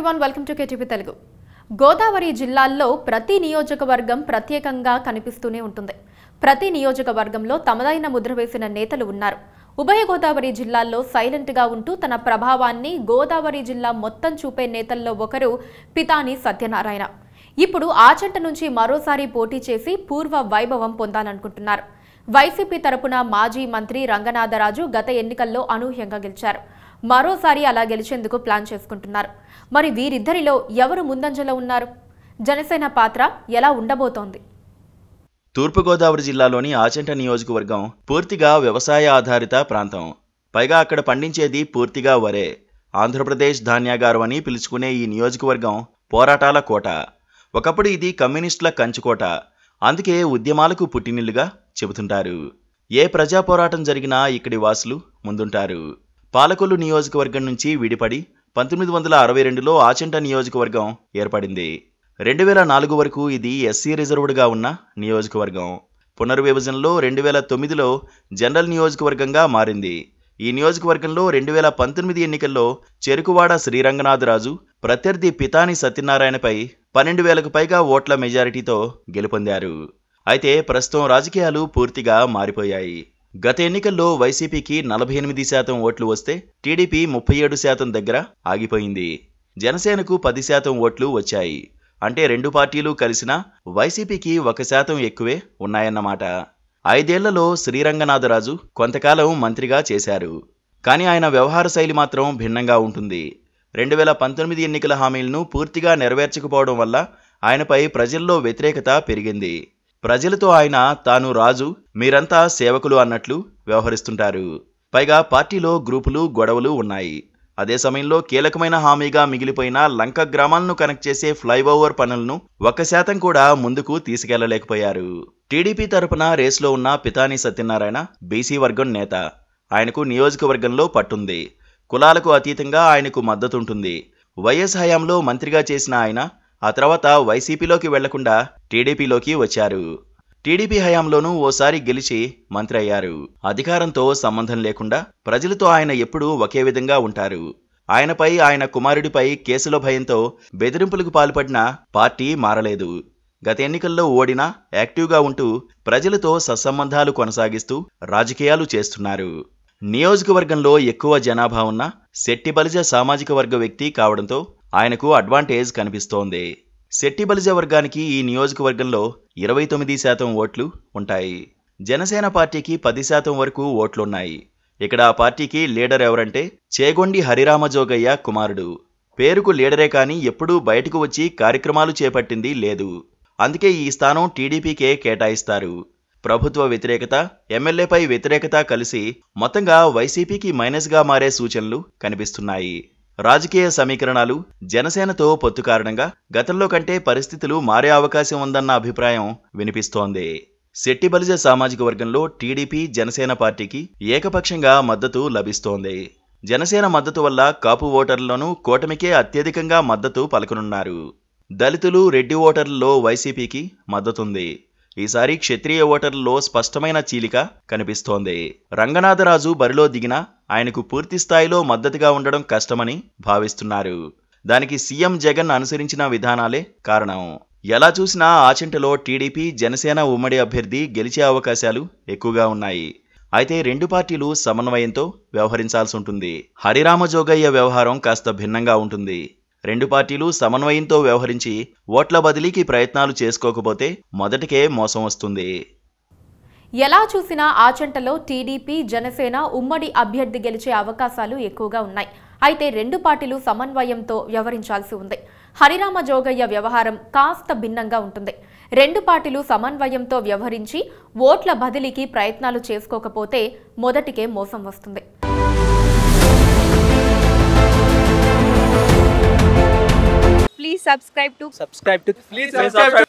everyone welcome to KTP Telugu Godavari జిల్లాల్లో ప్రతి నియోజకవర్గం ప్రత్యేకంగా కనిపిస్తూనే ఉంటుంది ప్రతి నియోజకవర్గంలో తమదైన ముద్ర వేసిన నేతలు ఉన్నారు ఉభయ గోదావరి జిల్లాల్లో సైలెంట్గా ఉంటూ తన ప్రభావాన్ని గోదావరి జిల్లా మొత్తం చూపే నేతల్లో ఒకరు పితాని సత్యనారాయణ ఇప్పుడు ఆ చెంట నుంచి మరోసారి పోటీ చేసి పూర్వ వైభవం పొందాలనుకుంటున్నారు వైసీపీ తరపున మాజీ మంత్రి రంగనాథరాజు గత ఎన్నికల్లో అనూహ్యంగా గెలిచారు మరోసారి అలా గెలిచేందుకు ప్లాన్ చేసుకుంటున్నారు మరి వీరిద్దరిలో ఎవరు ముందంజలో ఉన్నారు జనసేన పాత్ర ఎలా ఉండబోతోంది తూర్పుగోదావరి జిల్లాలోని ఆచంట నియోజకవర్గం పూర్తిగా వ్యవసాయ ఆధారిత ప్రాంతం పైగా అక్కడ పండించేది పూర్తిగా వరే ఆంధ్రప్రదేశ్ ధాన్యాగారం అని పిలుచుకునే ఈ నియోజకవర్గం పోరాటాల కోట ఒకప్పుడు ఇది కమ్యూనిస్టుల కంచుకోట అందుకే ఉద్యమాలకు పుట్టినిల్లుగా చెబుతుంటారు ఏ ప్రజా పోరాటం జరిగినా ఇక్కడి వాసులు ముందుంటారు పాలకొల్లు నియోజకవర్గం నుంచి విడిపడి పంతొమ్మిది వందల అరవై రెండులో ఆచంట నియోజకవర్గం ఏర్పడింది రెండు వేల నాలుగు వరకు ఇది ఎస్సీ రిజర్వ్డ్గా ఉన్న నియోజకవర్గం పునర్విభజనలో రెండు వేల తొమ్మిదిలో జనరల్ నియోజకవర్గంగా మారింది ఈ నియోజకవర్గంలో రెండు వేల పంతొమ్మిది ఎన్నికల్లో చెరుకువాడ శ్రీరంగనాథరాజు ప్రత్యర్థి పితాని సత్యనారాయణపై పన్నెండు వేలకు పైగా ఓట్ల మెజారిటీతో గెలుపొందారు అయితే ప్రస్తుతం రాజకీయాలు పూర్తిగా మారిపోయాయి గత ఎన్నికల్లో వైసీపీకి నలభై ఎనిమిది శాతం ఓట్లు వస్తే టీడీపీ ముప్పై ఏడు శాతం దగ్గర ఆగిపోయింది జనసేనకు పది శాతం ఓట్లు వచ్చాయి అంటే రెండు పార్టీలు కలిసినా వైసీపీకి ఒక శాతం ఎక్కువే ఉన్నాయన్నమాట ఐదేళ్లలో శ్రీరంగనాథరాజు కొంతకాలం మంత్రిగా చేశారు కానీ ఆయన వ్యవహార శైలి మాత్రం భిన్నంగా ఉంటుంది రెండు వేల పంతొమ్మిది ఎన్నికల హామీలను పూర్తిగా నెరవేర్చకపోవడం వల్ల ఆయనపై ప్రజల్లో వ్యతిరేకత పెరిగింది ప్రజలతో ఆయన తాను రాజు మీరంతా సేవకులు అన్నట్లు వ్యవహరిస్తుంటారు పైగా పార్టీలో గ్రూపులు గొడవలు ఉన్నాయి అదే సమయంలో కీలకమైన హామీగా మిగిలిపోయిన లంక గ్రామాలను కనెక్ట్ చేసే ఫ్లైఓవర్ పనులను ఒక్క శాతం కూడా ముందుకు తీసుకెళ్లలేకపోయారు టీడీపీ తరపున రేసులో ఉన్న పితాని సత్యనారాయణ బీసీ వర్గం నేత ఆయనకు నియోజకవర్గంలో పట్టుంది కులాలకు అతీతంగా ఆయనకు మద్దతుంటుంది వైఎస్ హయాంలో మంత్రిగా చేసిన ఆయన ఆ తర్వాత వైసీపీలోకి వెళ్లకుండా టీడీపీలోకి వచ్చారు టీడీపీ హయాంలోనూ ఓసారి గెలిచి మంత్రి అయ్యారు అధికారంతో సంబంధం లేకుండా ప్రజలతో ఆయన ఎప్పుడూ ఒకే విధంగా ఉంటారు ఆయనపై ఆయన కుమారుడిపై కేసుల భయంతో బెదిరింపులకు పాల్పడిన పార్టీ మారలేదు గత ఎన్నికల్లో ఓడినా యాక్టివ్గా ఉంటూ ప్రజలతో సత్సంబంధాలు కొనసాగిస్తూ రాజకీయాలు చేస్తున్నారు నియోజకవర్గంలో ఎక్కువ జనాభా ఉన్న శెట్టిబలిజ సామాజిక వర్గ వ్యక్తి కావడంతో ఆయనకు అడ్వాంటేజ్ కనిపిస్తోంది శెట్టి బలిజ వర్గానికి ఈ నియోజకవర్గంలో ఇరవై తొమ్మిది శాతం ఓట్లు ఉంటాయి జనసేన పార్టీకి పది శాతం వరకు ఓట్లున్నాయి ఇక్కడ ఆ పార్టీకి లీడర్ ఎవరంటే చేగొండి హరిరామజోగయ్య కుమారుడు పేరుకు లీడరే కానీ ఎప్పుడూ బయటకు వచ్చి కార్యక్రమాలు చేపట్టింది లేదు అందుకే ఈ స్థానం టీడీపీకే కేటాయిస్తారు ప్రభుత్వ వ్యతిరేకత ఎమ్మెల్యేపై వ్యతిరేకత కలిసి మొత్తంగా వైసీపీకి మైనస్గా మారే సూచనలు కనిపిస్తున్నాయి రాజకీయ సమీకరణాలు జనసేనతో పొత్తు కారణంగా గతంలో కంటే పరిస్థితులు మారే అవకాశం ఉందన్న అభిప్రాయం వినిపిస్తోంది శెట్టిబలిజ సామాజిక వర్గంలో టీడీపీ జనసేన పార్టీకి ఏకపక్షంగా మద్దతు లభిస్తోంది జనసేన మద్దతు వల్ల కాపు ఓటర్లోనూ కూటమికే అత్యధికంగా మద్దతు పలకనున్నారు దళితులు రెడ్డి ఓటర్లలో వైసీపీకి మద్దతుంది ఈసారి క్షత్రియ ఓటర్లలో స్పష్టమైన చీలిక కనిపిస్తోంది రంగనాథరాజు బరిలో దిగిన ఆయనకు పూర్తి స్థాయిలో మద్దతుగా ఉండడం కష్టమని భావిస్తున్నారు దానికి సీఎం జగన్ అనుసరించిన విధానాలే కారణం ఎలా చూసినా ఆచంటలో టీడీపీ జనసేన ఉమ్మడి అభ్యర్థి గెలిచే అవకాశాలు ఎక్కువగా ఉన్నాయి అయితే రెండు పార్టీలు సమన్వయంతో వ్యవహరించాల్సి ఉంటుంది హరిరామ జోగయ్య వ్యవహారం కాస్త భిన్నంగా ఉంటుంది రెండు పార్టీలు సమన్వయంతో వ్యవహరించి ఓట్ల బదిలీకి ప్రయత్నాలు చేసుకోకపోతే మొదటికే మోసం వస్తుంది ఎలా చూసినా ఆచంటలో టీడీపీ జనసేన ఉమ్మడి అభ్యర్థి గెలిచే అవకాశాలు ఎక్కువగా ఉన్నాయి అయితే రెండు పార్టీలు సమన్వయంతో వ్యవహరించాల్సి ఉంది హరిరామ జోగయ్య వ్యవహారం కాస్త భిన్నంగా ఉంటుంది రెండు పార్టీలు సమన్వయంతో వ్యవహరించి ఓట్ల బదిలీకి ప్రయత్నాలు చేసుకోకపోతే మొదటికే మోసం వస్తుంది please subscribe to subscribe to please subscribe